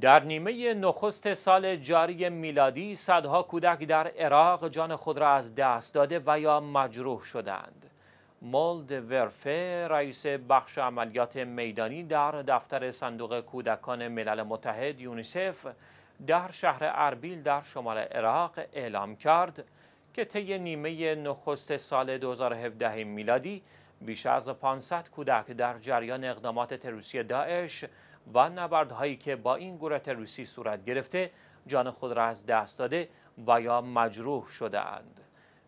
در نیمه نخست سال جاری میلادی صدها کودک در عراق جان خود را از دست داده و یا مجروح شدند. مولد ورفه رئیس بخش عملیات میدانی در دفتر صندوق کودکان ملل متحد یونیسف در شهر اربیل در شمال عراق اعلام کرد که طی نیمه نخست سال 2017 میلادی بیش از 500 کودک در جریان اقدامات تروریستی داعش و نبردهایی که با این گروه تروریستی صورت گرفته جان خود را از دست داده و یا مجروح شده اند.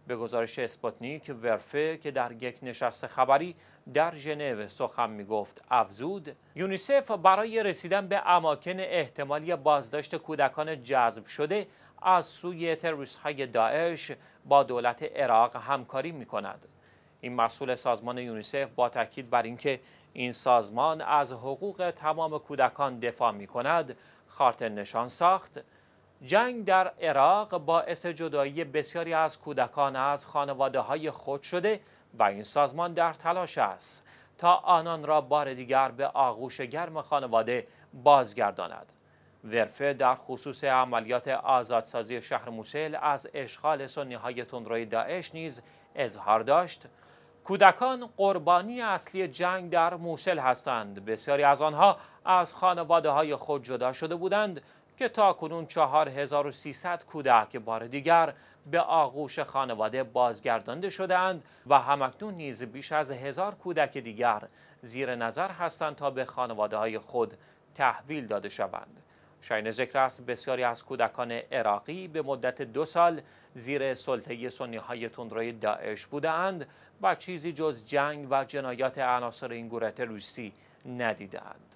به گزارش اسپوتنیک ورفه که در یک نشست خبری در ژنو سخن می گفت افزود یونیسف برای رسیدن به اماکن احتمالی بازداشت کودکان جذب شده از سوی تروریست های داعش با دولت عراق همکاری می کند. این مسئول سازمان یونیسف با تاکید بر اینکه این سازمان از حقوق تمام کودکان دفاع می کند خارت نشان ساخت جنگ در عراق باعث جدایی بسیاری از کودکان از خانواده های خود شده و این سازمان در تلاش است تا آنان را بار دیگر به آغوش گرم خانواده بازگرداند ورفه در خصوص عملیات آزادسازی شهر موسیل از اشغال سنی های تندروی داعش نیز اظهار داشت کودکان قربانی اصلی جنگ در موسل هستند بسیاری از آنها از خانواده های خود جدا شده بودند که تا کنون 4300 کودک بار دیگر به آغوش خانواده بازگردانده شدهاند و همکنون نیز بیش از هزار کودک دیگر زیر نظر هستند تا به خانواده های خود تحویل داده شوند. شاین ذکر است بسیاری از کودکان عراقی به مدت دو سال زیر سلطه سنی های تندروی داعش بودند و چیزی جز جنگ و جنایات عناصر این گروه تروریستی ندیدند.